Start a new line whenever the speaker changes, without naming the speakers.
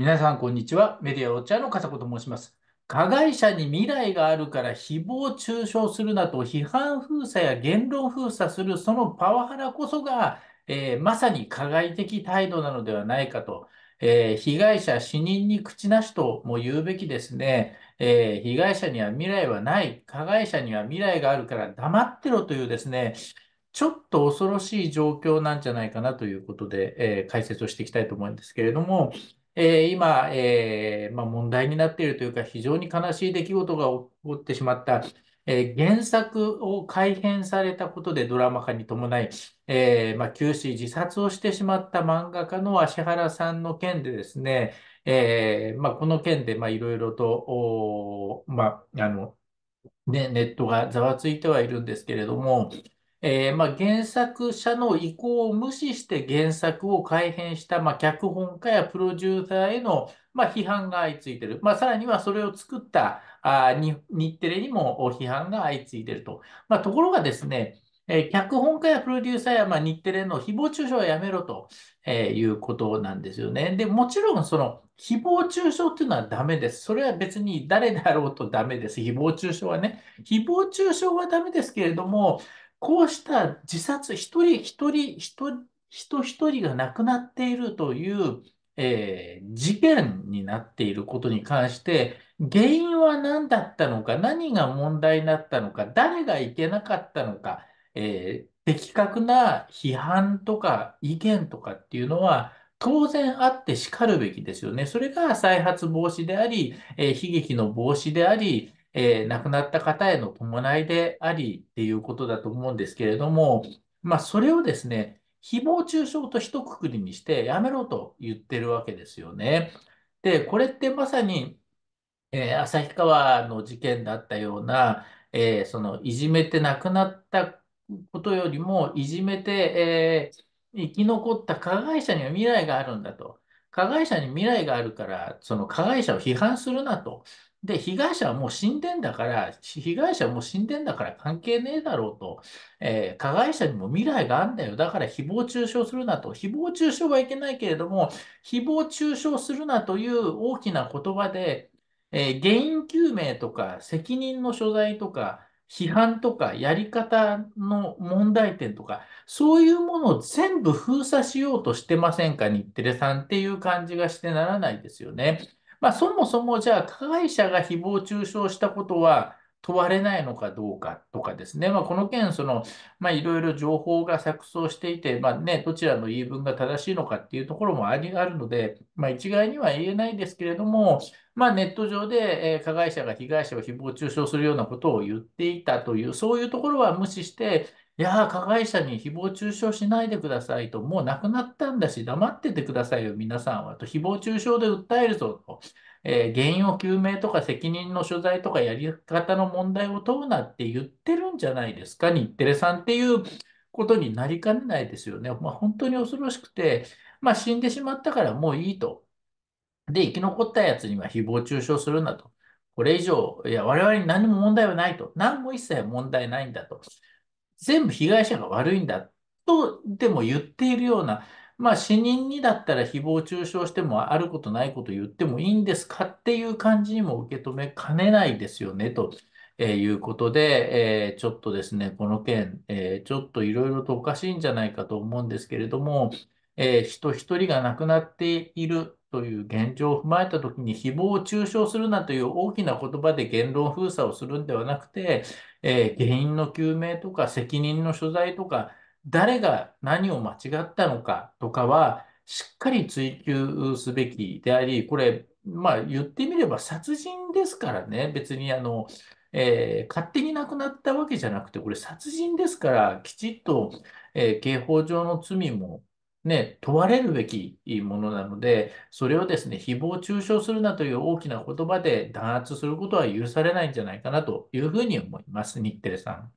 皆さん、こんにちは。メディアウォッチャーの笠子と申します。加害者に未来があるから誹謗中傷するなと批判封鎖や言論封鎖するそのパワハラこそが、えー、まさに加害的態度なのではないかと、えー、被害者死人に口なしとも言うべきですね、えー、被害者には未来はない、加害者には未来があるから黙ってろというですね、ちょっと恐ろしい状況なんじゃないかなということで、え解説をしていきたいと思うんですけれども、えー、今、えー、まあ、問題になっているというか、非常に悲しい出来事が起こってしまった、えー、原作を改編されたことでドラマ化に伴い、えまあ、急死、自殺をしてしまった漫画家の芦原さんの件でですね、えまあ、この件で、まいろいろと、まあ、あの、ね、ネットがざわついてはいるんですけれども、えー、まあ、原作者の意向を無視して原作を改変した、まあ、脚本家やプロデューサーへの、まあ、批判が相次いでいる。まあ、さらにはそれを作ったあ日テレにも批判が相次いでいると。まあ、ところがですね、えー、脚本家やプロデューサーや、まあ、日テレの誹謗中傷はやめろと、えー、いうことなんですよね。で、もちろんその誹謗中傷っていうのはダメです。それは別に誰であろうとダメです。誹謗中傷はね。誹謗中傷はダメですけれども、こうした自殺、一人一人、人人一人が亡くなっているという、えー、事件になっていることに関して、原因は何だったのか、何が問題になったのか、誰がいけなかったのか、えー、的確な批判とか意見とかっていうのは、当然あってしかるべきですよね。それが再発防止であり、えー、悲劇の防止であり、えー、亡くなった方への伴いでありっていうことだと思うんですけれども、まあ、それをですね、誹謗中傷と一括りにしてやめろと言ってるわけですよね。で、これってまさに、えー、旭川の事件だったような、えー、そのいじめて亡くなったことよりも、いじめて、えー、生き残った加害者には未来があるんだと。加害者に未来があるから、その加害者を批判するなと。で、被害者はもう死んでんだから、被害者はもう死んでんだから関係ねえだろうと、えー、加害者にも未来があんだよ。だから誹謗中傷するなと。誹謗中傷はいけないけれども、誹謗中傷するなという大きな言葉で、えー、原因究明とか責任の所在とか、批判とかやり方の問題点とか、そういうものを全部封鎖しようとしてませんか、日テレさんっていう感じがしてならないですよね。まあ、そもそもじゃあ加害者が誹謗中傷したことは、問われないのかどうかとかですね、まあ、この件、その、まあ、いろいろ情報が錯綜していて、まあね、どちらの言い分が正しいのかっていうところもありあるので、まあ、一概には言えないですけれども、まあ、ネット上で、えー、加害者が被害者を誹謗中傷するようなことを言っていたという、そういうところは無視して、いや加害者に誹謗中傷しないでくださいと、もう亡くなったんだし、黙っててくださいよ、皆さんはと、誹謗中傷で訴えるぞと。えー、原因を究明とか責任の所在とかやり方の問題を問うなって言ってるんじゃないですか、日テレさんっていうことになりかねないですよね。まあ、本当に恐ろしくて、まあ、死んでしまったからもういいと。で、生き残ったやつには誹謗中傷するなと。これ以上、いや、我々に何も問題はないと。何も一切問題ないんだと。全部被害者が悪いんだとでも言っているような、まあ、死人にだったら誹謗中傷してもあることないこと言ってもいいんですかっていう感じにも受け止めかねないですよね、ということで、えー、ちょっとですね、この件、えー、ちょっといろいろとおかしいんじゃないかと思うんですけれども、えー、人一人が亡くなっているという現状を踏まえたときに、誹謗中傷するなという大きな言葉で言論封鎖をするんではなくて、えー、原因の究明とか責任の所在とか、誰が何を間違ったのかとかは、しっかり追及すべきであり、これ、まあ、言ってみれば殺人ですからね、別にあの、えー、勝手に亡くなったわけじゃなくて、これ殺人ですから、きちっと、えー、刑法上の罪も、ね、問われるべきものなので、それをですね、誹謗中傷するなという大きな言葉で弾圧することは許されないんじゃないかなというふうに思います、日テレさん。